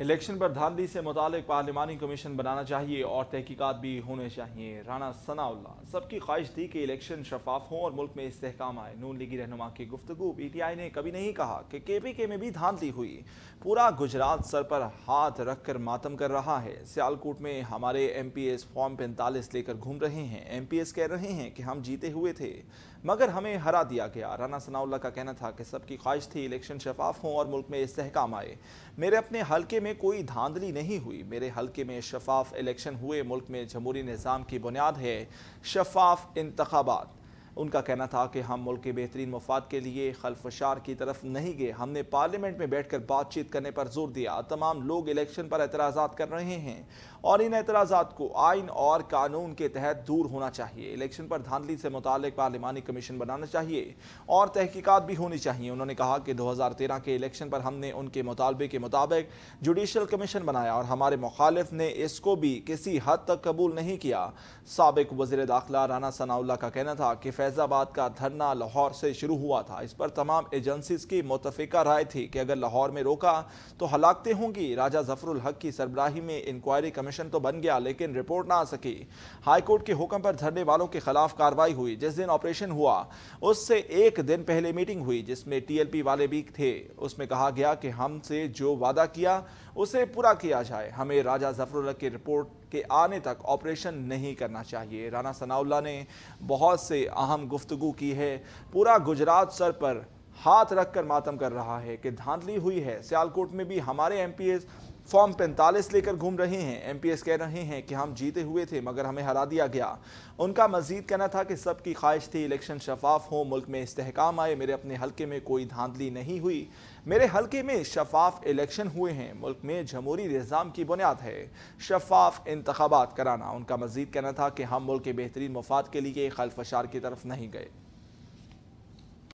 election पर धांधली से मुतल पार्लिमानी कमीशन बनाना चाहिए और तहकीकत भी होने चाहिए राना सनाउल्ला सबकी ख्वाहिश थी कि इलेक्शन शफाफ हों और मुल्क में इस्तेकाम आए नून लीगी रहनुमा की गुफ्तु पी टी आई ने कभी नहीं कहा कि के पी के में भी धांधली हुई पूरा गुजरात सर पर हाथ रख कर मातम कर रहा है सियालकोट में हमारे एम पी एस फॉर्म पैंतालीस लेकर घूम रहे हैं एम पी एस कह रहे हैं कि हम जीते हुए थे मगर हमें हरा दिया गया राना सनाउल्ला का कहना था कि सबकी ख्वाहिश थी इलेक्शन शफाफ हों और मुल्क में इसकाम आए मेरे अपने हल्के में कोई धांधली नहीं हुई मेरे हल्के में शफाफ इलेक्शन हुए मुल्क में जमहूरी निज़ाम की बुनियाद है शफाफ इंतबात उनका कहना था कि हम मुल्क के बेहतरीन मफाद के लिए खलफशार की तरफ नहीं गए हमने पार्लियामेंट में बैठ कर बातचीत करने पर जोर दिया तमाम लोग इलेक्शन पर एतराज़ कर रहे हैं और इन एतराज़ को आइन और कानून के तहत दूर होना चाहिए इलेक्शन पर धांधली से मुतल पार्लिमानी कमीशन बनाना चाहिए और तहकीकत भी होनी चाहिए उन्होंने कहा कि दो हज़ार तेरह के इलेक्शन पर हमने उनके मुतालबे के मुताबिक जुडिशल कमीशन बनाया और हमारे मुखालिफ ने इसको भी किसी हद तक कबूल नहीं किया सबक वजीर दाखिला राना सनाउल्ला का कहना था कि फैज़ाबाद का धरना लाहौर से शुरू हुआ था इस पर तमाम एजेंसीज की मुतफ़ा राय थी कि अगर लाहौर में रोका तो हलाकते होंगी राजा जफरुल हक की सरबराही में इंक्वायरी कमीशन तो बन गया लेकिन रिपोर्ट ना आ सकी हाईकोर्ट के हुक्म पर धरने वालों के खिलाफ कार्रवाई हुई जिस दिन ऑपरेशन हुआ उससे एक दिन पहले मीटिंग हुई जिसमें टी वाले भी थे उसमें कहा गया कि हमसे जो वादा किया उसे पूरा किया जाए हमें राजा जफरुल हक की रिपोर्ट के आने तक ऑपरेशन नहीं करना चाहिए राणा सनाउल्ला ने बहुत से अहम अहम गुफ्तु की है पूरा गुजरात सर पर हाथ रखकर मातम कर रहा है कि धांधली हुई है सियालकोट में भी हमारे एम फॉर्म 45 लेकर घूम रहे हैं एम कह रहे हैं कि हम जीते हुए थे मगर हमें हरा दिया गया उनका मजीद कहना था कि सबकी ख्वाहिश थी इलेक्शन शफाफ हो मुल्क में इस्तेकाम आए मेरे अपने हलके में कोई धांधली नहीं हुई मेरे हलके में शफाफ इलेक्शन हुए हैं मुल्क में जमहूरी निज़ाम की बुनियाद है शफाफ इंतबात कराना उनका मजीद कहना था कि हम मुल्क के बेहतरीन मफाद के लिए खलफशार की तरफ नहीं गए